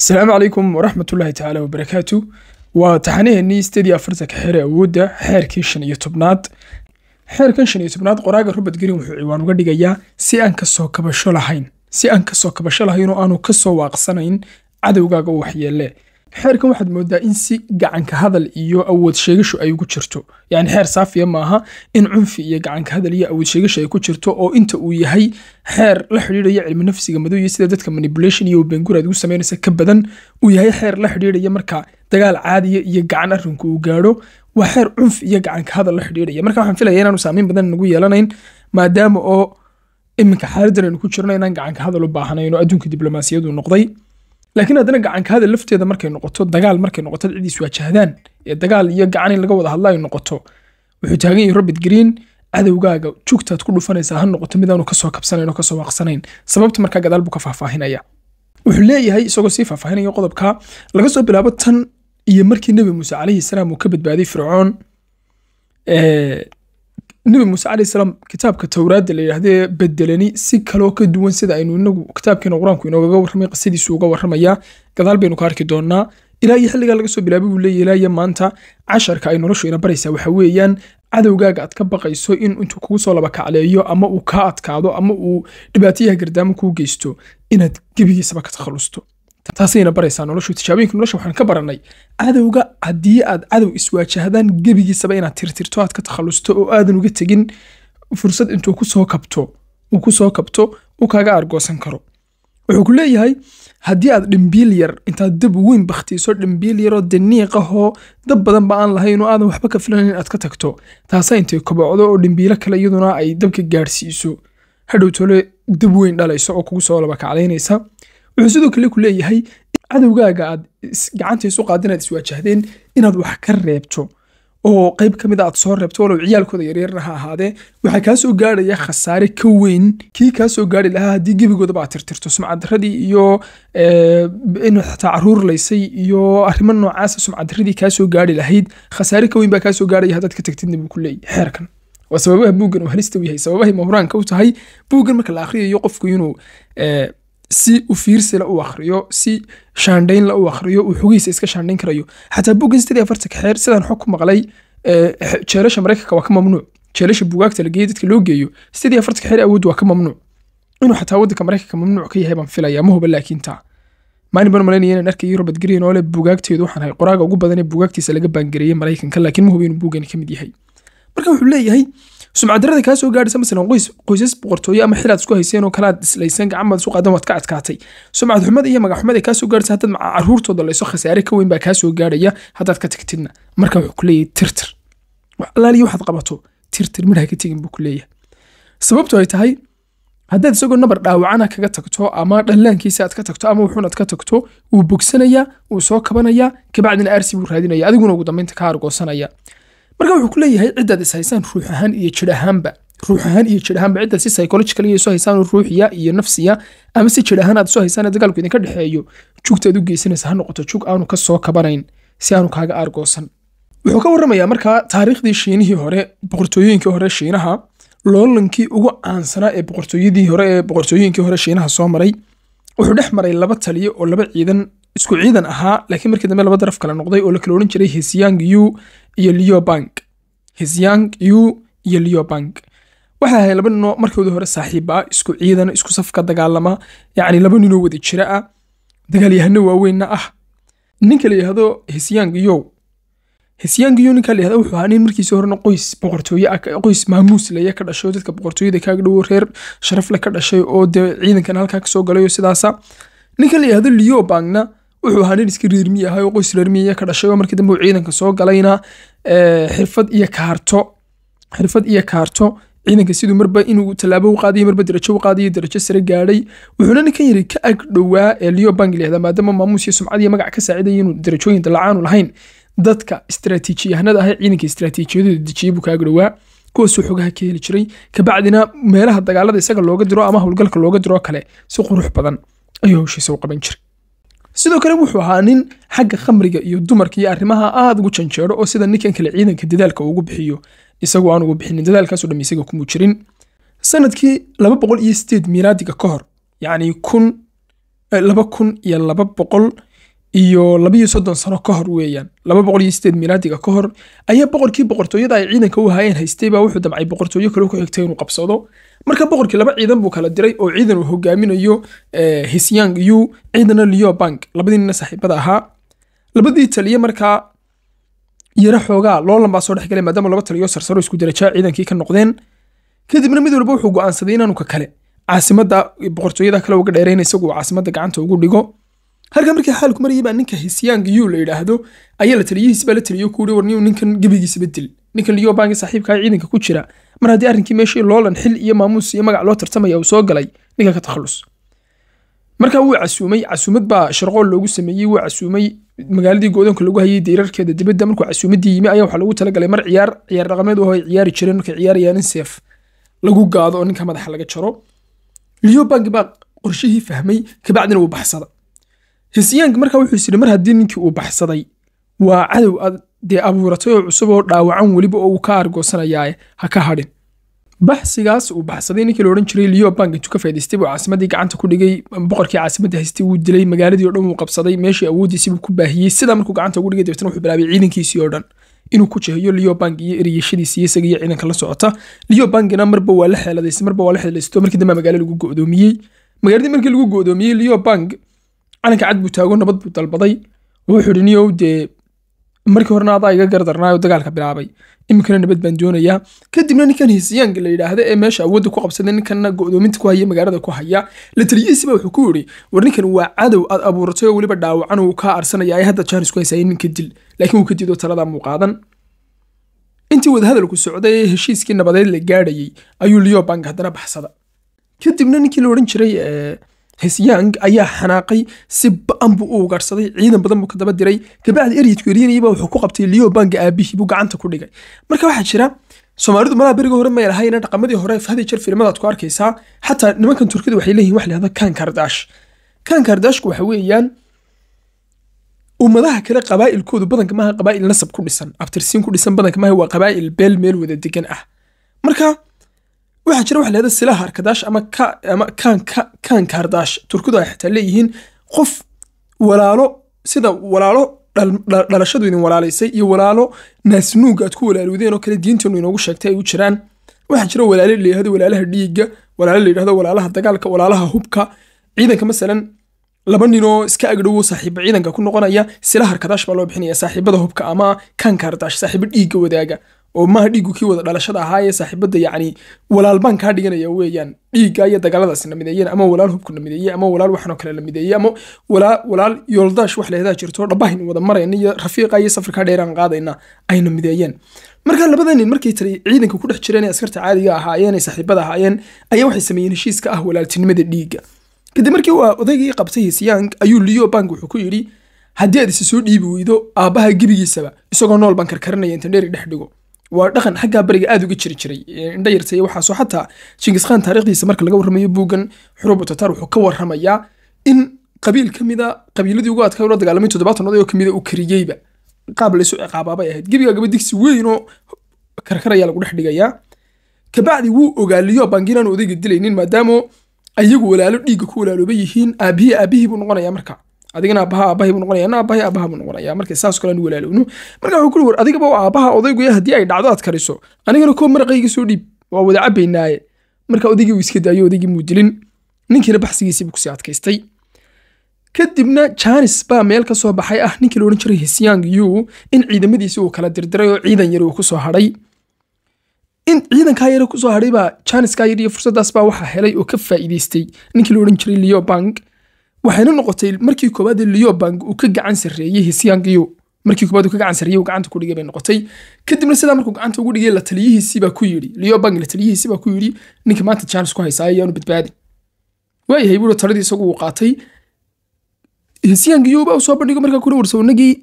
asalaamu calaykum waraxmatullaahi tacaala wabarakaatu waa taxanaheennii sideed iyo afartanka xeere awoodda xeerkii shan iyo tobnaad xeerkan shan iyo tobnaad qoraaga robert green wuxuu ciwaan uga dhigayaa si aan kasoo kabasho lahayn si aan kasoo kabasho lahayn oo aanu kasoo waaqsanayn cadowgaaga u waxyeelle xeerkan waxaad moodaa in si gacanka hadal iyo awood sheegashu ay ugu jirto yani xeer saafiya maaha in cunfi iyo gacanka hadal iyo awood sheegashu ay ku jirto oo inta uu yahay xeer la xidhiidhaya cilmi nafsiga madow iyo sida dadka manipulation iyo bengura aad ugu samaynaysa ka badan uu yahay xeer la xidhiidhaya marka dagaal caadiya iyo gacan arrinku uu gaadho waa xeer cunf iyo gacanka hadal la xidhiidhaya marka waxaan filaya inaanu saamayn badan nagu yeelanayn maadaama oo iminka xaaladdan aynu ku jirno inaan gacanka hadal u baahnayn adduunka diblomaasiyadu noqday laakiin haddana gacankaada lafteeda markay noqoto dagaal markay noqoto cidiis waajahdaan ee dagaal iyo gacan in laga wada hadla ay noqoto wuxuu taagan yahay robert green cadowgaaga jugtaad ku dhufanaysaa ha noqoto midaanu kasoo kabsanayn oo kasoo waaqsanayn sababta markaa gadaal buu ka faahfaahinaya wuxuu leeyahay isagoo sii faahfaahinaya qodobka laga soo bilaabo tan iyo markii nebi muuse calayhi salaam uu ka badbaaday fircoon nebi muuse calayi salaam kitaabka towraadda la yidhaahdee bedelani si kaloo ka duwan sida aynu inagu kitaabkeena qur-aanku inoogaga warramay qisadiisu uga warramayaa gadaal baynu ka arki doonaa ilaa iyo xilligaa laga soo bilaabay buu leeyahy ilaa iyo maanta casharka ay noloshu ina baraysaa waxa weeyaan cadowgaaga aad ka baqayso in intuu kugu soo laba kacleeyo ama uu kaa adkaado ama uu dhibaatayaha gardaamo kuu geysto inaad gebigiisaba ka takhallusto taasayna baraysaa noloshu tijaabooyinka nolosha waxaan ka baranay cadowga haddii aad cadow iswaajahdaan gebigiisaba inaad tirtirto aad ka takhallusto oo aadan uga tegin fursad intuu kusoo kabto uu kusoo kabto uu kaaga argoosan karo wuxuu ku leeyahay haddii aad dhambiil yar intaad dab weyn bakhtiiso dhambiil yaroo daniiqahoo dab badan ba aan lahayn oo aadan waxba ka filanan in ka tagto taasaa intay kobocdo oo dhambiilo kale iyaduna ay dabka gaadhsiiso hadhow tole dab weyn dhalayso oo kugu soo laba kacdaynaysa wuxuu sidoo kale ku leeyahay cadowgaaga aad gacanta isu qaada inaad iswaajahdeen inaad wax ka reebto oo qayb ka mid a ah aad soo reebto walow ciyaalkooda yaryarna ha ahaadee waxaa kaa gaadhaya khasaare ka weyn kii kaa soo lahaa haddii gebigoodaba aad tirtirto sumcaddaradii iyo eh, in xataa caruur laysay iyo arrimo noocaasa sumcaddaradii kaa soo lahayd khasaare ka weyn baa kaa soo haddaad ka tagtidna buu ku leeyahay xeerkan waa sababaha buuggan oo halista u yahay sababahay mawraanka u tahay buuggan marka la akhriyayo qofku inuu eh, si u fiirsila u akriyo si shaandhaynla u akriyo uu xogihiisa iska shaandhayn karayo xataa buggan sidii xeer sidaan xog ku maqlay eh, jeelasha maraykanka waa ka mamnuuc jeelasha bugaagta la geeyo dadka loo geeyo sidii afartanka xeer awood waa ka mamnuuc inuu xataa waddanka maraykanka mamnuuc ka yahay baan filaya ma huba laakiin taa maalin baan malaynaya inaan arkayay robert green oo leh bugaagteedu waxaan ahay qoraaga ugu badan ee bugaagtiisa laga baangareeyey maraykanka laakiin ma huba inuu buggani ka mid yahay marka wuxuu leeyahay sumcadarada kaa soo gaarhaysa masalan qoys qoysas boqortooye ama xil isku hayseen oo kale aad islayseen isu qaadan waad ka adkaatay sumcad xumada iyo magac xumada kaa soo haddaad caruurtooda layso khasaare ka weyn baa kaa soo haddaad ka tagtidna marka wuxuu ku tirtir wax alaaliya waxaad qabato tirtir midh ka tegin buu ku sababtu ay tahay haddaad isagoo nabar dhaawacana kaga tagto ama dhallaankiisa aad ka tagto ama wuxuunaad ka tagto wuu bogsanayaa wuu soo kabanayaa kabacdina aarsi buu raadinaya adiguna ugu dambeynta ka argoosanaya marka wuxuu ku leeyahay cidaad is haysaan ruux ahaan iyo jir ahaanba ruux ahaan iyo jir ahaanba cidaad si psychological isu haysaan ruuxiya iyo nafsiya ama si jir ahaan aad isu haysaan dagaalku idinka dhexeeyo jugtaad u geysanaysa ha noqoto jug aanu ka soo kabanayn si aanu kaaga aargoosan wuxuu ka warramayaa markaa taariikhdii shiinihii hore boqortooyooyinkii hore shiinaha loolankii ugu caansanaa ee boqortooyadii hore ee boqortooyooyinkii hore shiinaha soo maray wuxuu dhex maray laba taliyo oo laba ciidan isku ciidan ahaa laakiin markii dambe laba daraf kale noqday oo la kala odhan jiray hesiyang yu iyo leobank hisyang u iyo leobank waxay ahay laba ninoo markooda hore saaxiiba isku ciidana isku safka dagaalama yacni laba ninoo wada jira ah dagaalyahano waaweynna ah ninka la yidhaahdo hisyang yow hisyang yow ninka la yidhahdo wuxuu ahaa nin markiisi horena qoys boqortooye ah qoys maamuus ka dhashay oo dadka boqortooyada kaaga dhowo reer sharafle ka dhashay oo dee ciidankan halkaa kasoo galay oo sidaasa ninka la yidhahdo leobangna wuxuu ahaa nin iska reermiy ahay oo qoys reermiya ka dhashayo markii dambe uu ciidanka soo galayna eh, xirfad iyo kaarto xirfad iyo kaarto ciidanka siduu marba inuu tallaabo u qaadayo marba darajo u qaadayo darajo sare gaadhay wuxuuna ninkan yiri ka ag dhowaa eliyo bank lihda maadaama maamuus iyo sumcad iyo magac ka saacidaya inuu darajooyin dallacaan lahayn dadka istraatiijiyahanada ahay ciidanka istraatiijiyadooda dejiyay buu ka ag dhowaa kuwaasuu xogaha ka heli jiray kabacdina meelaha dagaalada isaga looga diro ama howlgalka looga diro kale si qurux badan ayuu hawshiisa u qaban jiray sidoo kale wuxuu ahaa nin xagga khamriga iyo dumarka iyo arrimaha aad ugu janjeero oo sida ninkan kale ciidanka dadaalka ugu bixiyo isagoo aan ugu bixinin dadaalkaasoo dham isaga kuma jirin sanadkii laba boqol iyo sideed miiraadiga ka hor yacni kun eh, laba kun iyo laba boqol iyo labaiyo soddon sano ka hor weeyaan laba boqol iyo sideed milaadiga ka hor ayaa boqorkii boqortooyada ay ciidanka u haayeen haystay wuxuu damcay boqortooyo kale ku xigtay inuu qabsado marka boqorkii laba ciidan buu kala diray oo ciidan uu hogaaminayo eh, hisyang iyo ciidanna leo bank labadii saaxiibada ahaa labadii taliye markaa yaro xoogaa loolan baa soo dhexgalay maadaama laba taliyo sarsaro isku darajaa ciidankii ka noqdeen kadibna mid walba wuxuu go'aansaday inaanu ka kale caasimada boqortooyada kale uga dheereyna isagu uu gacanta ugu dhigo halka markii xaalku marayay ninka hisyang yu la yidhaahdo ayaa la taliyihiis baa la taliyo kuuri warniyu ninkan gebigiisaba dil ninkan liyobanka saaxiibkaa ah ciidanka ku jira mar haddii arrinkii meeshii loolan xil iyo maamuus iyo magac loo tartamaya uu soo galay ninka ka takhallus marka wuu casuumay casuumad baa sharqool loogu sameeyey wuu casuumay magaaladii goodoonka lagu hayay dayrarkeeda dibadda markuu casuumadii yimi ayaa waxaa lagu talagalay mar ciyaar ciyaar dhaqameed oo ciyaari jireen markay ciyaarayaan in seef lagu gaado oo ninka madaxa laga jaro liyobank baa qorshihii fahmay kabacdina wuu baxsada hisiyang markaa wuxuu is mar haddii ninkii uu baxsaday waa cadow aad dee abuuratay oo cusub oo dhaawacan weliba oo uu ka argoosanayaae ha ka hadhin baxsigaas uu baxsaday ninkii la odhan jiray leobank intuu ka faa'idaystay buu caasimaddii gacanta ku dhigay boqorkii caasimadda haystay wuu dilay magaaladii o dhan wuu qabsaday meeshii awooddiisii buu ku baahiyey sidaa markuu gacanta ugu dhigay dabeetna wuxuu bilaabay ciidankiisii oo dhan inuu ku jehiyo leobank iyo eriyashadiisi iyo isaga iyo ciidanka la socota leobankina marba waa la xeeladaysay marba waa la xeeladaysto markii dambe magaalada lagu go'doomiyey magaaladii markii lagu go'doomiyey leobank calanka cad buu taago nabad buu dalbaday wuxuu ihi niyow dee markii horena adaa iga gardarnaayo dagaalka bilaabay iminkana nabad baan doonayaa kadibna ninkan hisiyaanka la yidhaahda ee meesha awoodda ku qabsaday ninkanna go'doominta ku haya magaalada ku haya la taliyihiisiba wuxuu ku yidhi war ninkan waa cadow aad abuuratay oo weliba dhaawacan uu kaa arsanaya ay hadda jaanis ku haysayeen ninka dil laakiin wuu ka diido talada muuqaadan intii wadahadalku socday ee heshiiskii nabadeed la gaadhayay ayuu liyobank haddana baxsada kadibna ninkii la odhan jiray هسيانغ أيا حناقي سب أمبو أوغر صدي عيدا بدن مكتبة ديري كبعد إري تكورين يبا وحقوق ابتي ليو بانغ أبيه بوغ عانتا كوريغاي مركا واحد شرا سومارد مرا بيرغ هورن ما يلهاي نتا قمدي هوري فهدي شر فيلم دات كوار كيسا حتى نمان كان تركيد وحي ليه وحلي هذا كان كارداش كان كارداش كو حويان ومداها كلا قبائل كود بدن كماها قبائل نسب كوريسان أبتر سين كوريسان بدن كماها هو قبائل بيل ميل وذا ديكن أه مركا waxaa jira waxa lahahda silaha arkadaash ama ka ama kaanka kaanka hardaash turkidu ay xitaa leeyihiin qof walaalo sida walaalo dhalashadu idin walaalaysay iyo walaalo naasnuuga ku walaalowdeen oo kale diinteenu inoogu sheegtay ay u jiraan waxaa jira walaale layihahdo walaalaha dhiigga walaale layidhahdo walaalaha dagaalka walaalaha hubka ciidanka masalan laba ninoo iska agdhowo saaxiiba ciidanka ku noqonaya silaha arkadaash baa loo bixinaya saaxiibada hubka ama kaanka hardaash saaxiibo dhiigga wadaaga oo maaha dhiigu kii wada dhalashada ahaaye saaxiibada yani walaal baan kaa dhiganaya weyaan dhiiga iyo dagaaladaas la mideeyeen ama walaal hubku la mideeye ama walaal waxanoo kale la mideeye ama walaal yooldash wax lahdaa jirto dhabahan wada marayna iyo rafiiqa iyo safarkaa dheeraan qaadayna ayna mideeyeen marka labada nin markay tiri ciidanka ku dhex jireen ee askarta caadiga ahaayeen ee saaxiibada ahaayeen ayaa waxay sameeyeen heshiiska ah walaaltinimada dhiiga kadib markii waa odaygii qabtay hisyang ayuu liyo bank wuxuu ku yidhi haddii aad isa soo dhiibi weydo aabbaha gebigiisaba isagoo nool baan karkaranaya inta dheeri dhex dhigo waa dhaqan xaggaa bariga aad uga jiri jiray indha yarta waxaasoo xataa jinkiskaan taarikhdiisa marka laga warramayo buuggan xuruubu tataar wuxuu ka warramayaa in qabiil ka mid a qabiiladii ugu adkaa ula dagaalamay toddobaatan oday oo kamid a uu kariyeyba qaab laysu ciqaabaabay ahayd gebiga digsi weynoo karkar lagu dhex dhigayaa kabacdi wuu ogaaliyo baanginaanu odayga dilaynin maadaamo ayagu walaalo dhiigga ku walaalooba yihiin aabihii aabihii buu noqonayaa marka adigana aabaha aabahay buu noqonaya na aabahay aabaha buu noqonaya marka saas kalena walaalowno marka wuxuu kuli war adigaba waa aabaha odayguya haddii ay dhacdo aad kariso anigana koob maraqayga soo dhiib waa wada cabaynaaye marka odaygii uu iska daayo odaygii muu dilin baxsigiisii buu kusii adkaystay kadibna janis baa meel ka soo baxay ah ninkii la jiray hisyang yu in ciidamadiisi uu kala dirdiray oo ciidan yar uu kusoo hadhay in ciidankaa yar kusoo hadhay baa janiskaa yar iyo fursaddaas baa waxaa helay oo ka faa'iidaystay ninkii la jiray leo bank waxayna noqotay markii koowaad ee leobang uu ka gacan sarreeyey markii koowaad ka gacan sarreeyey gacanta ku dhigay bay noqotay kadibna sidaa markuu gacanta ugu dhigay la baa ku yidhi leobang la baa ku yidhi ninka maanta charles ku haysaaya ayaanu badbaadin waayahay buuri taladii isagu uu qaatay hisiyangiyo baa usoo bandhigo markaa kuri warsawnagii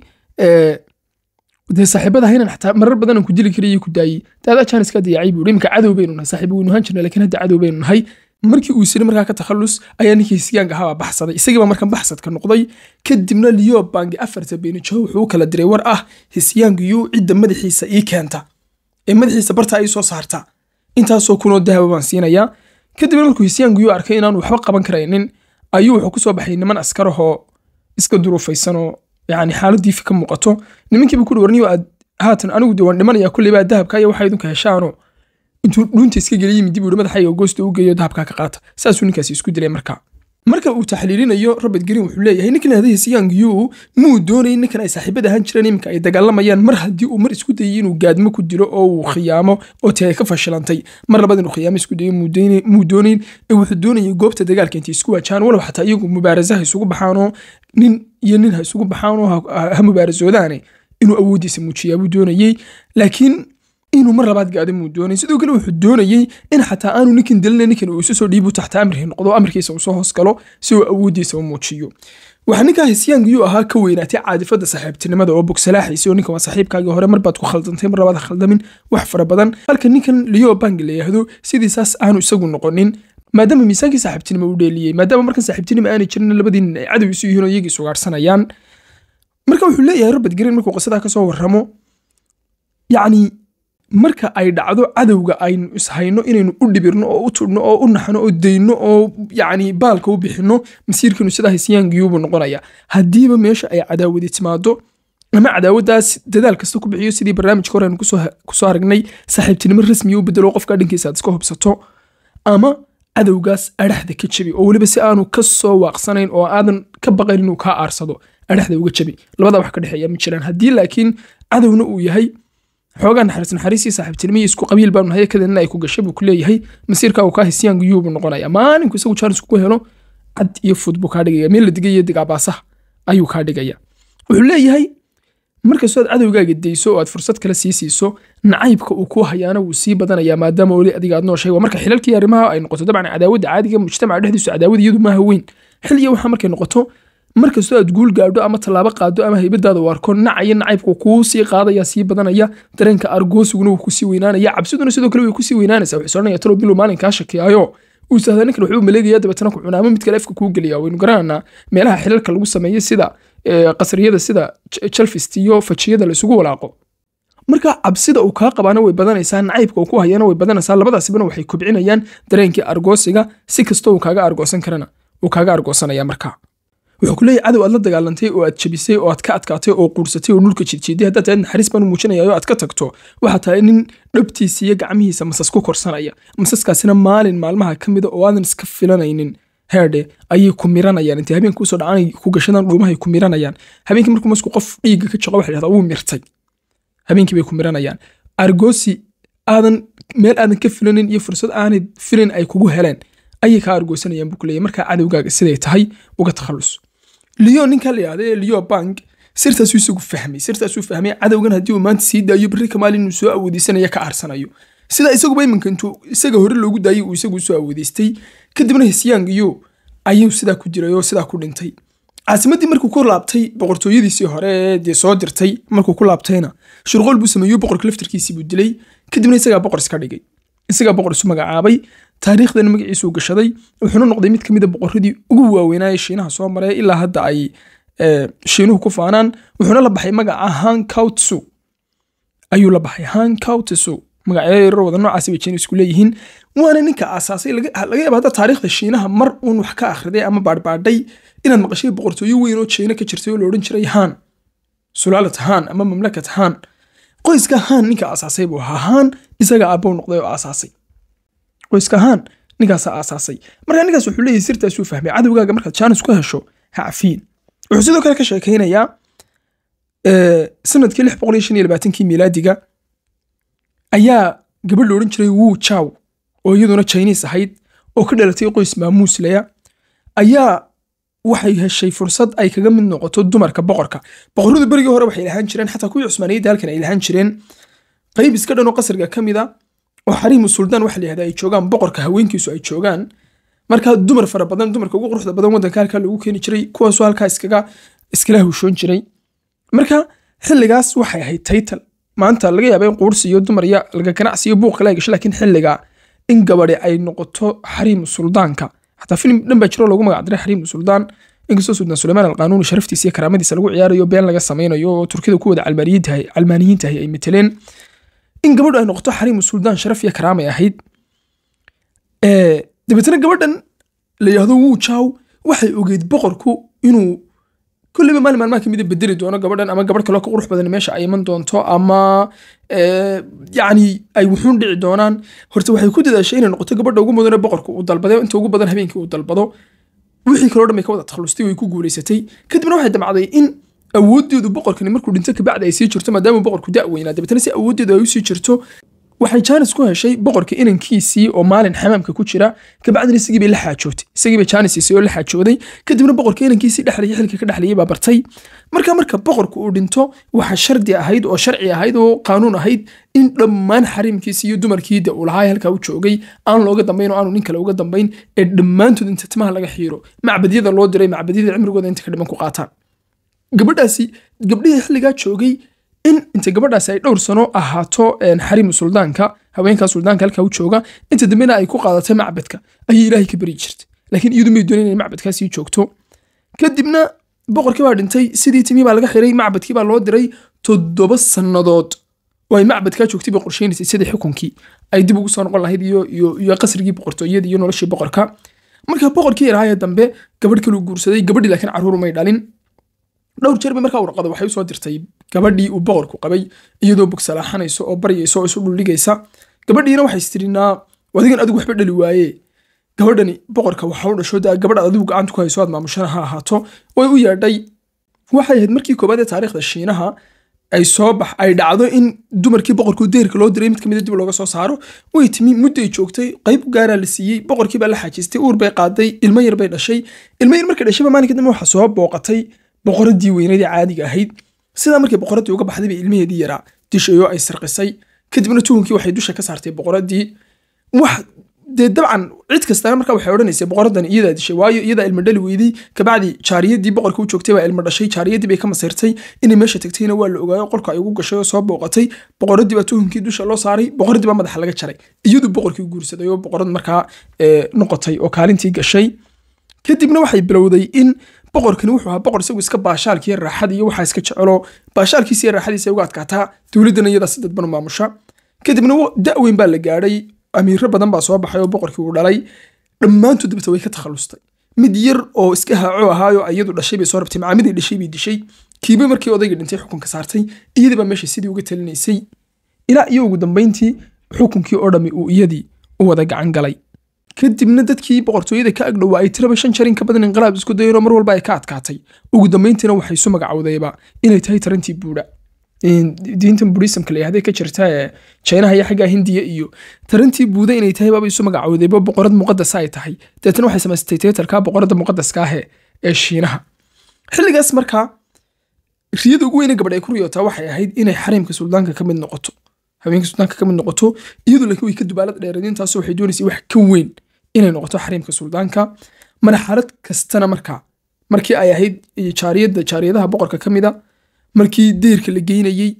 dee saaxiibada xataa marar badan ku dili kariyo ku daayey daadaa janiska dayacay buuri imika cadow baynu nahay saaxiibo weynu ahaan jirnay laakiin hadda cadow baynu nahay markii uu isiri markaa ka takhallus ayaa ninkii hisigaanka ahaabaa baxsaday isagiibaa markan baxsadka noqday kadibna liyobangi afarta beenijoho wuxuu kala diray war ah hisiyaankiyu cidda madaxiisa ii keenta ee madaxiisa bartaa ii soo saarta intaasoo kunoo dahaba baan siinayaa kadibna markuu hisiyaankiyu arkay inaanu waxba qaban karaynin ayuu wuxuu kusoo baxay niman askarahoo iska duruufaysanoo yani xaaladiifi ka muuqato nimankiiba kuri warniyo aad haatan anigu de waan dhimanayaa kulley dahabka iyo waxaa idinku heshaano intuu dhuunta iska geliya yimid dib uhi madaxa iyo goosta u geeyo dahabka ka qaata saasuu ninkaasi isku dilay marka marka uu taxliilinayo robert green wuxuu leeyahay ninkan hadahiisa yangiyu muu doonay ninkan ay saaxiibad ahaan jireen iminka ay dagaalamayaan mar haddii uu mar isku dayay inuu gaadmo ku dilo oo uu khiyaamo oo tee ka fashilantay mar labaad inuu khiyaamo isku dayay muu doonayn wuxuu doonayay goobta dagaalka intay isku wajahaan walow xataa iyagu mubaarasaha isugu baxaanoo nin iyo nin ha isugu baxaanoo ha mubaarasoodaan inuu awooddiisa muujiyaa doonayey laakiin inuu mar labaad gaadho doonay sidoo kale wuxuu doonayey in xataa aanu ninkan dilina ninkan uu isu dhiibu taxta amrihi noqdo amarkiisa uu soo hoosgalo si uu awooddiisa u muujiyo waxaa ninkaa hisyaanka yuu ahaa ka weynaatay caadifada saaxiibtinimada oo bogsalaaxiisi oo ninkan waa saaxiibkaagii hore marbaad ku khaldantay mar labaad khaldamin wax fara badan halka ninkan leo bang la yidhaahdo sidiisaas aanu isagu noqonin maadaama miisaankii saaxiibtinimo u dheeliyey maadaama markan saaxiibtinima aanay jirin labadii nin ay cadow isu yihiin oo iyagii sugaarsanayaan marka wuxuu leeyahay robert green markuu qisadaa kasoo warramo yacni marka ay dhacdo cadowga aynu ishayno inaynu u dhibirno oo u tudhno oo u naxno oo dayno oo yacni baalka u bixino masiirkiinu sidaa haysiyaankiyuubu noqonaya haddiiba meesha ay cadaawadi timaado ama cadaawadaas dadaal kasta ku bixiyo sidii barnaamijka hore aynu kusoo aragnay saaxiibtinimo rasmiya u bedelo qofkaa dhankiisa aad iska hobsato ama cadowgaas adhaxda ka jabi oo weliba si aanu ka waaqsanayn oo aadan ka baqayn inuu kaa aarsado adhaxda uga jabi labadaa wax ka dhexeeya ma jiraan haddii laakiin cadowna uu yahay xoogaa naxariis naxariisii saaxiibtinimo isku qabiil baan nahay kadalina ay ku gashay buu ku leeyahay masiirka uu ka haysiyaan guyuu buu noqonaya maalinku isagu jaaris ku helo cad iyo fud buu kaa dhigaya meel la digay iyo digaabaasah ayuu kaa dhigaya wuxuu leeyahay markastoo aad cadowgaaga dayso oo aad fursad kale sii siiso nacaybka uu ku hayaana wuu sii badanayaa maadaama weli adiga aad nooshay waa marka xilalkii arrimaha ay noqoto dabcan cadaawadda caadiga mujtamaca dhexdiisu cadaawada iyadu maaha weyn xil iyo waxaa markay noqoto markastoo aad guul gaadho ama tallaabo qaado ama haybadaada u arko nacayo nacaybka kuu sii qaadaya sii badanaya dareenka argoosiguna wuu kusii weynaanaya cabsiduna sidoo kale way kusii weynaanaysa wuxuu soranaya talow bilow maalinkaa shakiyaayo uu sahda ninkan waxbuu maleegaya dabeetana ku cunaa ama mid kale afka kuu geliya waynu garananaa meelaha xilalka lagu sameeyo sida eh, qasriyada sida jalfist iyo fajiyada la walaaqo marka cabsida uu kaa qabaana way badanaysaa nacaybka uu ku hayana way badanaysaa labadaasibana waxay kobcinayaan dareenkii argoosiga si kastoo uu kaaga argoosan karana uu kaaga argoosanaya markaa wuxuu ku leeyahy cadow aad la dagaalantay oo aad jabisay oo aad ka adkaatay oo quursatay oo dhulka jirjiiday haddaad naxariis baan muujinaya oo aad ka tagto waxaa tahay nin dhabtiisa iyo gacmihiisa masas ku korsanaya masaskaasina maalin maalmaha ka mida ah oo aadan iska filanaynin herdhe ayay ku miranayaan intay habeenka usoo dhacaan ku gashadaan dhuumahay ku miranayaan habeenkii markuu masku qof dhiigga ka jaqo waxa la wuu mirtay habeenkii bay ku miranayaan argoosi aadan meel aadan ka filanin iyo fursad aanay filin ay kugu heleen ayay kaa argoosanayaan buu ku leeyahy markaa cadowgaaga siday tahay uga takhallus lio ninkaa la yidhahda lio bank sirtaasuu isagu fahmay sirtaasuu fahmay cadowgan haddii uu maanta sii daayo beri kamaal inuu soo awoodeysanaya ka aarsanayo sidaa isaguba iminka isaga hore loogu daayay uu isagu soo awoodeystay kadibna hisyaang iyo ayuu sidaa ku jiray oo sidaa ku dhintay caasimaddii markuu ku laabtay boqortooyadiisii hore dee soo dirtay markuu ku laabtayna shurqool buu sameeyo boqorka laftarkiisii buu dilay kadibna isagaa boqor iska dhigay isagaa boqor isu magacaabay taariikhdana magaciisuu gashaday wuxuuna noqday mid ka mida ah boqoradii ugu waaweynaaye shiinaha soo maraya ilaa hadda ay shiinuhu ku faanaan wuxuuna la baxay magaca hankautsu ayuu la baxay hankautsu magacyo wada noocaasi bay jiina isku leeyihiin waana ninka aasaasay laga yaaba hadda taariikhda shiinaha mar uun wax ka akhriday ama baadhbaadhay inaad maqashay boqortooyo weyn oo jiina ka jirtay oo la odhan jiray haan sulaalad haan ama mamlakat haan qoyska haan ninka aasaasay buu ahaa haan isaga aabbou noqday oo aasaasay qoyska ahaan ninkaasa aasaasay marka ninkaas wuxuu leeyahy sirtaas uu fahmay cadowgaaga markaad jaanis ku hesho ha wuxuu sidoo kale ka sheekaynayaa sanadkii lix boqol iyo shan iyo labaatankii miilaadiga ayaa gabadh la odhan jiray wu jaw oo iyaduna chiniis ahayd oo ka dhalatay qoys maamuuslaya ayaa waxay heshay fursad ay kaga mid noqoto dumarka boqorka boqorradu berigii hore waxay lahaan jireen xataa kuwii cusmaaniyadda halkan ay lahaan jireen qeyb iska dhan oo qasriga ka mid a ah, oo xariimu suldaan waxa layihahda ay joogaan boqorka haweenkiisu ay joogaan markaa dumar fara badan dumarka ugu quruxda badan waddanka halkaa lagu keeni jiray kuwaasu halkaa iskaga iskala hushoon jiray marka xilligaas waxay ahayd taytal maanta laga yaaba in quursi iyo dumar laga ganacsi iyo buuq kala gasho laakiin xilligaa in gabadhi ay noqoto xariimu suldaanka xataa filim dhan baa jiro loogu magacdiray xariimu suldaan inkastoo suldaan suleymaan alqaanuuni sharaftiisa iyo karaamadiisa lagu ciyaarayo been laga samaynayo oo turkida ku wada calmaaniyiintahay ay meteleen in gabadhu ay noqoto xariimu suldaan sharaf iyo karaamay ahayd dabeetna gabadhan la yidhahdo wuu waxay ogeyd boqorku inuu kulleyba maalin maalmaha ka mida bedeli doono gabadhan ama gabadh kaloo ka qurux badan meesha ay iman doonto ama yacni ay wuxuun dhici doonaan horte waxay ku dadaashay inay noqoto gabadha ugu mudane boqorku uu dalbaday inta ugu badan habeenkii uu dalbado wixii kaloo dhan bay ka wada takhlustay way ku guulaysatay kadibna waxay damcday in awoodeedu boqorkani markuu dhinto kabacdi ay sii jirto maadaama boqorku daweynaa dabeetna si awoodeedu ay usii jirto waxay jaanis ku heshay boqorka inankiisii oo maalin xamaamka ku jira kabacdina isagii la xaajootay isagii bay oo la xaajooday kadibna boqorka inankiisii dhexlayay xilka ka dhexlayay baa bartay marka marka boqorku uu dhinto waxa shardi ahayd oo sharci ahayd oo qaanuun ahayd in dhammaan xariimkiisii iyo dumarkiida uu lahaa halkaa u joogay aan looga dambayn oo aanu nin kale uga dambayn ee dhammaantood inta timaha laga xiiro macbadyada loo diray macbadyada cimrigooda inta ka dhiman ku qaataan gabadhaasi gabdhihii xilligaa joogay in inta gabadhaasi ay dhowr sano ahaato xarimu suldaanka haweenkaa suldaanka halkaa u jooga inta dambena ay ku qaadatay macbadka ayay ilaahay ka baryi jirtay laakiin iyadu may doonayn inay macbadkaasii joogto kadibna boqorkii baa dhintay sidii timii baa laga xiray macbadkii baa loo diray toddoba sannadood oo ay macbadkaa joogtay bay qorsheynaysay sidii xukunkii ay dib ugu soo noqon lahayd iyo qasrigii boqortooyada iyo noloshii boqorka marka boqorkii yarahaaye dambe gabadh kaluu guursaday gabadhii laakiin carruur umay dhalin dhowr jeer bay markaa warqada waxay usoo dirtay gabadhii uu boqorku qabay iyadoo bogsalaaxanaysa oo baryaysa oo isu dhuldhigaysa gabadhiina waxay istirinaa adigan adigu waxba dhali waaye gabadhani boqorka waxa u dhasho gabadhaad adigu gacanta ku hayso aad maamushana ha ahaato way u yeedhay waxay ahayd markii koobaad ee taariikhda shiinaha ay soo bax ay dhacdo in dumarkii boqorku deyrka loo diray mid kamid ah dib looga soo saaro way timi mudday joogtay qayb gaaraa la siiyey boqorkii baa la xaajistay uur bay qaaday ilmo yar bay dhashay ilmo yar markay dhashayba maalinka dambe waxa soo booqatay boqoradii weynadii caadiga ahayd sidaa markay boqoradii uga baxdayba ilmaheedii yaraa dishayo ay sarqisay kadibna tuhunkii waxay dusha ka saartay boqoradii wax dee dabcan cid kasta marka waxay odhanaysa boqoradan iyadaa dishay waayo iyadaa ilma dhali weydii kabacdi jaariyadii boqorka u joogtay baa ilma dhashay jaariyadii bay ka masiirtay inay meesha tagtayna waa la ogaayo qolka ay ugu gashay oo soo booqatay boqoradii baa tuhunkii dusha loo saaray boqoradii baa madaxa laga jaray iyadu boqorkii guursaday oo boqorad markaa eh, noqotay oo kaalintii gashay kadibna waxay bilowday in boqorkani wuxuu ahaa boqor isagu iska baashaalkiiyo raaxada iyo waxaa iska jecelo baashaalkiisa iyo raaxadiisa uga adkaataa dowladdan iyadaa si dadban maamusha kadibna da'weyn baa la gaadhay amiiro badan baa soo baxay oo boqorkii uu dhalay dhammaantood way ka takhallustay mid yar oo iska haaco ahaayoo iyadu dhashay bay soo rabtay macaamiday dhashay bay dishay kiiba markii odaygii dhintay xukunka saartay iyadii meesha sidii uga talinaysay ilaa iyo ugu dambayntii xukunkii oo dhammi uu iyadii u wada gacan galay kadibna dadkii boqortooyada ka agdhowaa ay tiraba shan jarin ka badan inqalaab isku dayeenoo mar walba ay ka adkaatay ugu dambayntiina waxay isu magacowdayba inay tahay tarantii buudha diintan buddhismka la yihahday ka jirta ee iyo xagga hindiya iyo tarantii buuda inay tahay baaba isu magacoodayba boqorad muqadasa ay tahay deetna waxay samaystay teetarka boqoradda muqadaska ah ee shiinaha xilligaas markaa riyada ugu weyne gabadh ay ku riyootaa waxay ahayd inay xariimka suldaanka ka mid noqoto haweenka suldaanka ka mid noqoto iyadoo laakiin ka dubaalad dheeradeen taasoo waxay doonaysa wax ka weyn inay noqoto xariimka suldaanka marxalad kastana marka markii ay ahayd jaariyadda jaariyadaha boqorka ka mid a markii deyrka la geynayey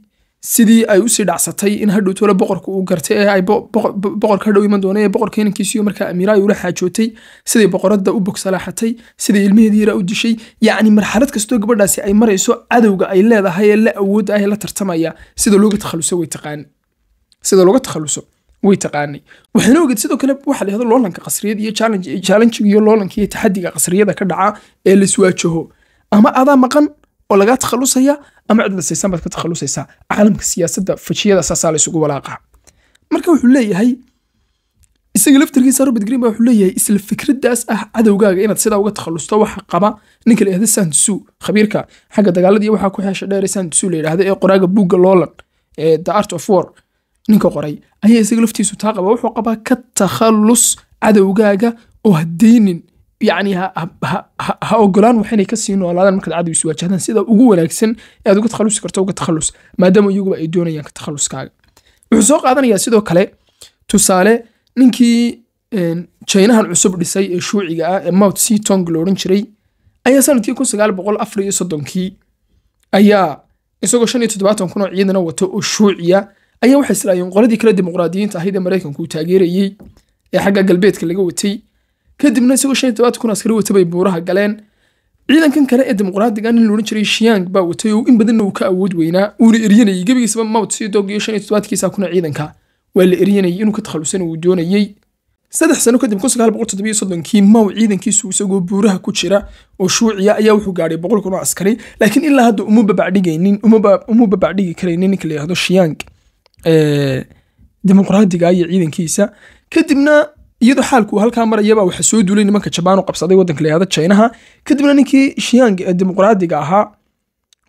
sidii ay usii dhacsatay in hadhow boqorka uu gartay ee ay boqorka hadhow iman doona ee boqorka inankiisiyo markaa amiira ula xaajootay sidii boqoradda u bogsalaaxatay sidii ilmaheedii u dishay yacni marxalad kastoo gabadhaasi ay marayso cadowga ay leedahay ee la awood ah ee la tartamaya sida looga takhaluso way taqaan sida looga takhaluso way taqaanay waxaana oged sidoo kale waxa lahado loolanka qasriyada iyo challenjiga iyo loolanka iyo taxadiga qasriyada ka dhaca ee laiswaajaho ama adaa maqan oo lagaa takhalusaya ama cid la siisaan baad ka takhalusaysaa caalamka siyaasadda fajiyada saasaa laysugu walaaqaa marka wuxuu leeyahay isaga laftarkiisa robert green ba wuxuu leeyahay isla fikraddaas ah cadowgaaga inaad sidaa uga takhalusto waxa qaba ninka la yidhahda khabiirka xagga dagaalada waxaa ku xeesha dheere sandusu la yidhahda ee qoraaga buugga loolan ee the art of war ninka qoray ayaa isaga laftiisu taa qaba wuxuu qabaa ka takhallus cadowgaaga oo hadaynin yacni ha ogolaan wax inay kasii noolaadaan markaad cadow is sida ugu wanaagsan ee aad uga takhallusi karto uga takhallus maadaama iyaguba ay doonayaan ka takhalluskaaga wuxuu soo qaadanayaa sidoo kale tusaale ninkii jaynahan cusub dhisay ee shuuciga ah ee mount c tong la jiray ayaa sanadkii kun sagaal boqol afar iyo soddonkii ayaa isagoo shan iyo toddobaatan kun oo ciidana wata oo shuuciya ayaa waxay israayeen qoladii kale dimuqraadiyiinta ahayd ee maraykanku taageerayey ee xagga galbeedka laga watay kadibna isagoo shan iyo tobaatan kun askari wata bay buuraha galeen ciidankan kale ee dimuqraadiga nin loodhan jiray shiyaang baa watay oo in badanna uu ka awood weynaa uuna eryanayay gebigiisaba mawt sii doogiyo shan iyo toddobaadkiisa kuna ciidanka waa la eryanayay inuu ka takhalusana uu doonayey saddex sano kadib kun sagaal boqol toddobiyo soddonkii maw ciidankiisu isagoo buuraha ku jira oo shuuciya ayaa wuxuu gaadhay boqol kun oo askari laakiin ilaa hadda uma babacdhigaynin uma babacdhigi karaynin ninka la yidhahdo shiyaang dimuqraadiga iyo ciidankiisa kadibna iyadoo xaalku halkaa marayaba waxaa soo duulay nimanka jabaan u qabsaday waddanka layaada jaynaha kadibna ninkii shiyaanga dimuqraadiga ahaa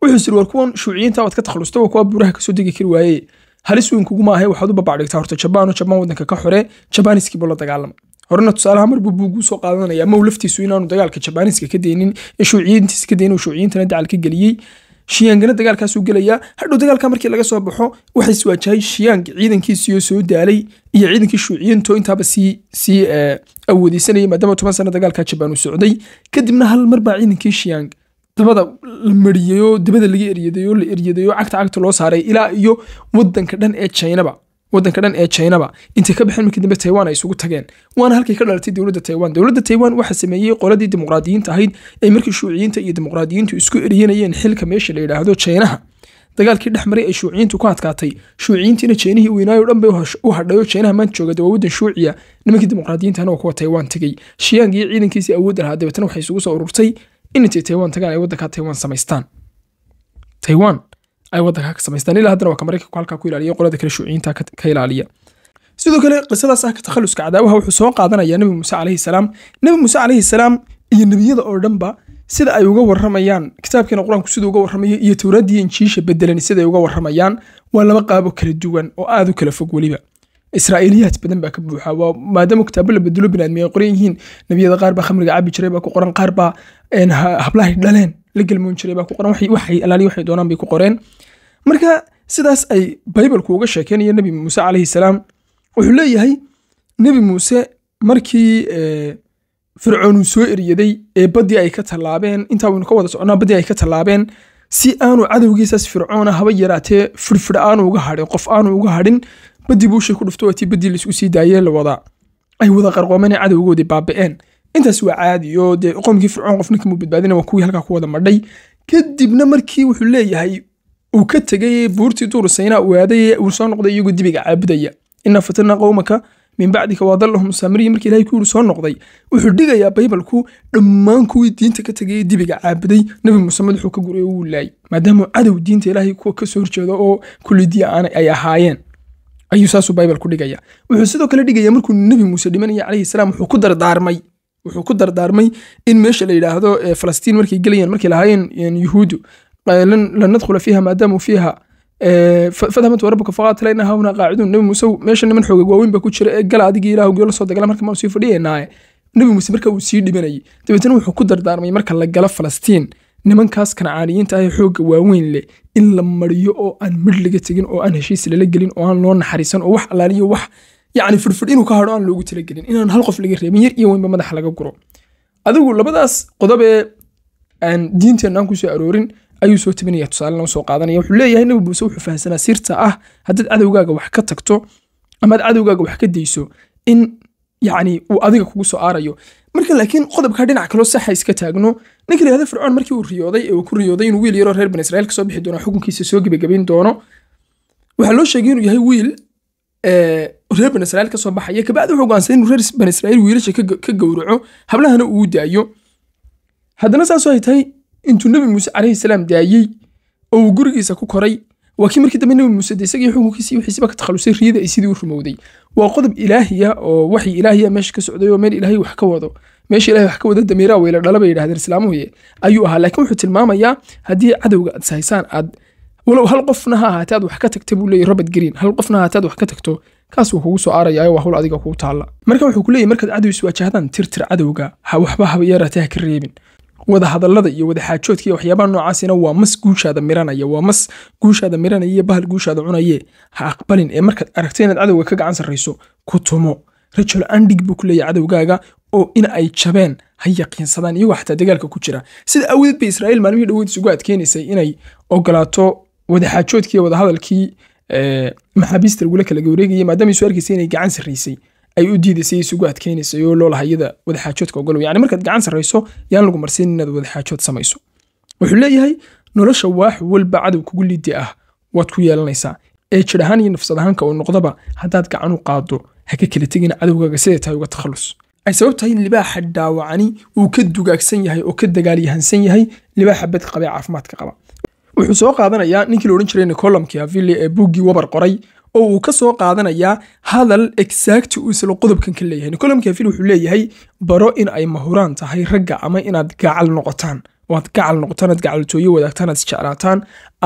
wuxuu iri war kuwan shuuciyiinta waad ka takhalusta waa kuwa buuraha kasoo degi kari waayee halis weyn kugumaah waxaad u babacdhigtaa horta jabaano jabaan wadanka ka xore jabaaniskiiba la dagaalama horena tusaalaha marbu buuguu soo qaadanaya maw laftiisu inaanu dagaalka jabaaniska ka deynin shuuciyintiisa ka deynin shuuciyintana dacal ka geliyey shiyaangana dagaalkaasuu gelayaa hadhow dagaalka markii laga soo baxo waxaa iswaajahay shiyaang ciidankiisiioo soo daalay iyo ciidankii shuuciyiinto intaaba sii awoodeysanayay maadaama toban sana dagaalka jabaan uu socday kadibna hal marbaa ciidankii shiyaang dabada la mariyey dabada laga eryaday oo la eryadayo cagta cagta loo saaray ilaa iyo wadanka dhan ee jainaba wadanka dhan ee chinaba intay ka baxeen markii dambe taiwan ay isugu tageen waana halkay ka dhalatay dowladda taiwan dowladda taiwan waxaa sameeyey qoladii dimuqraadiyiinta ahayd ay markii shuuciyiinta iyo dimuqraadiyiintu isku eryanayeen xilka meesha la yidhaahdo chinaha dagaalkii dhex ay shuuciyiintu ku hadkaatay shuuciyiintiina jeenihii weynaayo dhan bay u hadhayo jeenaha maanta joogada waa waddan shuuciya nimankii dimuqraadiyiintana waa kuwa taiwan tegey shiyaang ciidankiisii awood lahaa dabeetana waxay isugu soo ururtay in intay taiwan tagaan ay waddanka taiwan samaystaan taiwan ay wadanka ka samaystaan ilaa haddana waa ka maraykanku halkaa ku ilaaliya qolada kale shuuciyiinta ka ilaaliya sidoo kale qisadaas ah takhaluska cadaawaha wuxuu soo qaadanayaa nebi muuse calayhi salaam nebi muuse calayhi salaam iyo nebiyada oo dhanba sida ay uga warramayaan kitaabkiina qur-aanku siduu uga warramayo iyo towraaddiiyo injiisha bedelani sida ay uga warramayaan waa laba qaabo kala duwan oo aad u kala fog weliba israa'iiliyaad badan baa ka buuxa waa maadaama kitaabo la bedelo binaadmi qoran yihiin nebiyada qaar baa khamriga cabi jiray baa ku qoran qaar baa hablahay dhaleen la gelmoon jiray baa ku qoran waxay alaali waxay doonaan bay ku qoreen marka sidaas ay baybalku uga sheekeynaya nebi muuse calayhi salaam wuxuu leeyahay nebi muuse markii eh, fircoon uu soo eryaday ee baddii ay ka tallaabeen intaa ka wada socnaa baddii ay ka tallaabeen si aanu cadowgiisaas fircoona ah haba yaraatee firfir aanu uga hadhin qof aanu uga hadhin baddii buushay ku dhufto tii baddii laisku sii daayee la wadaa ay wada qarqoomeen cadowgoodii baaba'een intaas waa caadi dee qomkii fircoon qofna kamuu badbaadina waa kuwii halkaa ku wada madhay kadibna markii wuxuu leeyahay uu ka tegay buurtii duur uu aadayay uu soo noqday iyagoo dibiga caabudaya ina fatilna qowmaka min bacdika waadallahum saamiriin markii ilahay ku soo noqday wuxuu dhigayaa baybalku dhammaan kuwii diinta ka tegayay dibiga caabuday nebi muuse madaxuu ka guriyo wuu laayay maadaamuu cadow diinta ilaahay kuwa ka horjeedo oo kullidiya ay ahaayeen ayuu saasuu baybalku dhigaya wuxuu sidoo kale dhigaya markuu nebi muuse dhimanaya calayhi salaam wuxuu ku dardaarmay wuxuu ku dardaarmay in meesha la yidhaahdo falastiin markay gelayeen markay lahaayeen yuhuuddu lan nadkhula fiiha maadaamu fiiha fadhamat warabuka faqaatila inna hauna qaaciduun nebi muuse meesha niman xoogay waaweyn baa ku jira ee gala adigii ilaah gyo la soo dagala marka maanu sii fadhiyaynaaye nebi muuse marka uu sii dhibanayay dabeetna wuxuu ku dardaarmay marka la gala falastiin nimankaas kancaaniyiinta ah ee xoogga waaweyn leh in la mariyo oo aan midh laga tegin oo aan heshiis lala gelin oo aan loo naxariisan oo wax alaaliyo wax yacni furfur inuu ka hadho aan loogu talagelin inaan hal qof laga reebin yar iyo weynba madaxa laga guro adigu labadaas qodob ee aan diinteenna aan ku ayuu soo tabinaya tusaalena usoo qaadanaya wuxuu leeyahay nabi muuse wuxuu fahamsanaa sirta ah haddaad cadowgaaga wax ka tagto amaad cadowgaaga wax ka dayso in yacni uu adiga kugu soo aarayo marka laakiin qodobkaa dhinac kaloo saxa iska taagno ninka layihahda fircoon markii uu riyooday ee uu ku riyooday inuu wiil yaroo reer bani israa'iil kasoo bixi doono xukunkiisa soo gebagabayn doono waxaa loo sheegay inuu yahay wiil reer bani israa'iil kasoo baxaya kabacdi wuxuu go'aansaday inuu reer bani israa'iil wiilasha ka gowraco hablahana uu daayo haddana saas ay tahay intuu nebi muuse calayhi salaam daayey oo uu gurigiisa ku koray waa kii markii dambe nebi muuse de isagii xukunkiisii wixiisiba ka takhalusay riyada ay sidii u rumowday waa qodob ilaahiya oo waxi ilaahiya meesha ka socday oo meel ilaahay wax ka wado meesha ilaahay wax ka wada damiiraa weyla dhala bay yidhahdeen islaamuhuye ayuu ahaa laakiin wuxuu tilmaamayaa haddii cadowga aad sahaysaan aad walow hal qofna ha ahaatee aad wax ka tagta buu leeyahy robert green hal qofna haatee aad wax ka tagto kaas wuu kugu soo aarayaayo waa hawl adiga kugu taalla marka wuxuu ku leeyahy markaad cadowis waajahdaan tirtir cadowga ha waxba haba yaraatee ha ka reebin wadahadalada iyo wadaxaajoodka iyo waxyaabaha noocaasina waa mas guushaada miranaya waa mas guushaada miranaya iyo bahal guushaada cunaye ha aqbalin ee markaad aragto inaad cadowga ka gacan sarayso ku tumo rachel andhig buu ku leeyahy cadowgaaga oo in ay jabeen ha yaqiinsadaan iyagoo xataa dagaalka ku jira sida awadeed bay israa'iil maalmihii dhawoodiis ugu adkeenaysay inay ogolaato wadaxaajoodkii wadahadalkii maxaabiista lagula kala wareegayay maadaama isu arkaysay inay gacan sarraysay ay u diidaysay isugu adkeynaysa iyoo loo iyada wadaxaajoodka ogolow yani markaad gacan sarrayso yaan lagu marsiin inaad wadaxaajood samayso wuxuu leeyahay nolosha waax walba cadow kugu liidi ah waad ku yeelanaysaa ee jir ahaan iyo nafsad ahaanka uu noqdaba haddaad gacan u qaaddo ha kala tegina cadowgaaga siday tahay uga takhallus ay sabab tahay in libaaxa dhaawacani uu ka dugaagsan yahay oo ka dagaaliyahansan yahay libaaxa badqabee caafimaadka qaba wuxuu soo qaadanayaa ninkii la odhan jiray nicolam ee buuggii wabar qoray oo uu ka soo qaadanayaa hadal exacti uu isla qodobkan ka leeyahay nicolamka hafil wuxuu leeyahay baro in ay mahuraan tahay ragga ama inaad gacal noqotaan oo aad gacal noqotaan aad gacaltooyo wadaagtaan aad isjeclaataan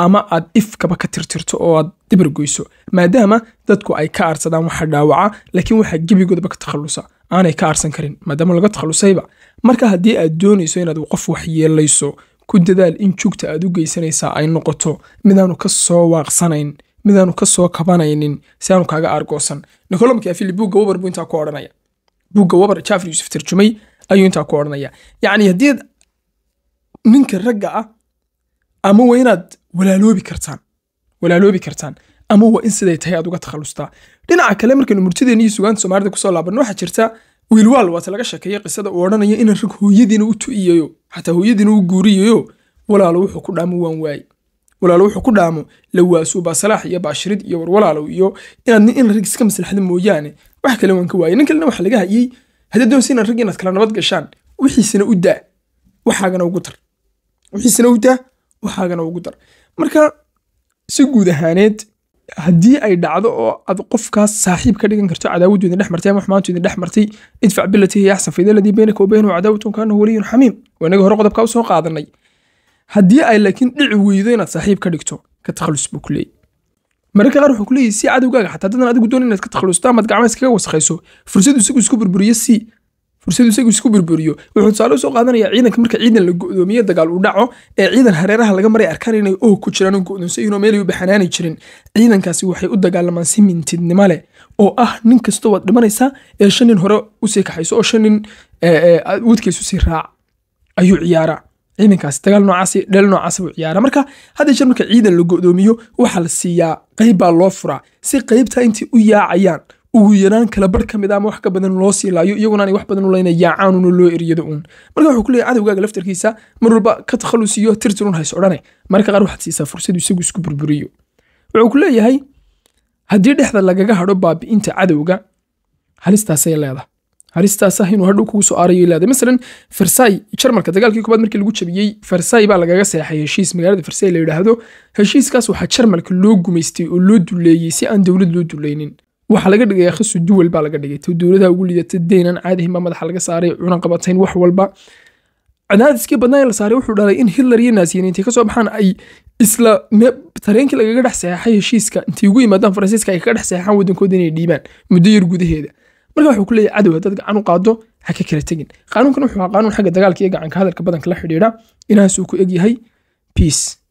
ama aad ifkaba ka tirtirto oo aad dabargoyso maadaama dadku ay ka aarsadaan waxa dhaawaca laakiin waxaa gebigoodaba ka takhallusa aanay ka aarsan karin maadaama laga takhallusayba marka haddii aad doonayso inaad qof wax yeelayso ku dadaal in jugta aad u geysanaysaa ay noqoto midaanu ka soo waaqsanayn midaanu kasoo kabanaynin si aanu kaaga aargoosan nicolomkafili buugga wabar buu intaa ku odhanaya buugga wabar jafar yuusuf tarjumay ayuu intaa ku odhanaya yacni haddii ninka ragga ah ama waa inaad walaaloobi kartaan walaaloobi kartaan ama waa in siday tahay aad uga takhallustaa dhinaca kale markaynu murtideenni iyo sugaanta soomaalida kusoo laabanno waxaa jirta wiilwaal waata laga sheekeeyey qisada uu odhanayo inaan rag hooyadiina u tu'iyayo xataa hooyadiina u guuriyayo walaalo wuxuu ku dhaamo waan waaye walaalo wuxuu ku dhaamo lawaasuu baa salaax iyo baashirid iyo warwalaalow iyo inaad nin in ragis ka maslaxda mooyaane wax kale waan ka waayay nin kalena waxa laga hayey haddaad doonsa inaad rag inaad kala nabad gashaan wixiisina u daa waxaagana ugu dar wixiisina u daa waxaagana ugu dar marka si guud ahaaneed haddii ay dhacdo oo aad qofkaas saaxiib ka dhigan karto cadaawadu idin dhex martay ama xumaantu idin dhex martay idfac bilati axsan faydaladii baynaka wa baynahu cadaawatun kaanahu waliyun xamiim waa innaga hore qodobka usoo qaadanay haddii ay laakiin dhici weydo inaad saaxiib ka dhigto ka takhalus buu ku leeyay mararka qaar wuxuu ku si cadowgaaga xataa daddan adigu doon inaad ka takhalusto amaad gacmaha iskaga wasakhayso fursad isagu isku burburiyo sii fursad isagu isku burburiyo wuxuu tusaale usoo qaadanayaa ciidanka marka ciidan la go'doomiye dagaal uu dhaco ee ciidan hareeraha laga maray arkaan inay oog ku jiraan oo go'doonsa inoo meelay u baxanaani jirin ciidankaasi waxay u dagaalamaan si mintidnimo leh oo ah nin kasta waad dhimanaysaa ee shan nin hore usii kaxayso oo shan nin wadkiisu sii raac ayuu ciyaaraa ciidankaasi dagaal noocaasi dheel noocaasi buu ciyaara marka hadda jeer marka ciidan la go'doomiyo waxaa la siiyaa qayb baa loo furaa si qaybtaa intii u yaacayaan ugu yaraan kala barh ka mid a ah ama wax badan loo sii laayo iyagunaanay wax badan ulayna yaacaanuna loo eryado uun marka wuxuu ku cadowgaaga laftarkiisa mar walba ka takhalusiyo tirtirun hays odhane marka qaar waxaad siisaa fursad isagu isku burburiyo wuxuu ku leeyahay haddii dhexda lagaga hadho baabi'inta cadowga halistaasay leedahay haristaasa inuu hadhow kugu soo aarayo ilaada masalan farsay jarmalka dagaalkii koobaad markii lagu jabiyey farsay baa lagaga seexay heshiis magaalada farsay la yidhaahdo heshiiskaas waxaa jarmalka loo gumaystay oo loo duleeyey si aan dowlad loo dulaynin waxaa laga dhigay akhasu duwal baa laga dhigay dowladaha ugu liidata deenan caadihin baa madaxa laga saaray cunaqabatayn wax walba cadaadiskii badnaa ee la saaray wuxuu dhalay in hitler iyo naasiyaniintii kasoo baxaan ay isla tareenkii lagaga dhex seexay heshiiska intay ugu yimaadaan faransiiska ay kaga dhex seexaan waddankooda inay dhiibaan muddo yar gudaheeda marka wuxuu kuleeyahy cadowga dad gacan u qaado ha ka kala tegin qaanuunkan wuxuu ahaa qaanuun xagga dagaalka iyo gacanka hadalka badanka la xidhiidha inahaasuu ku egyahay peace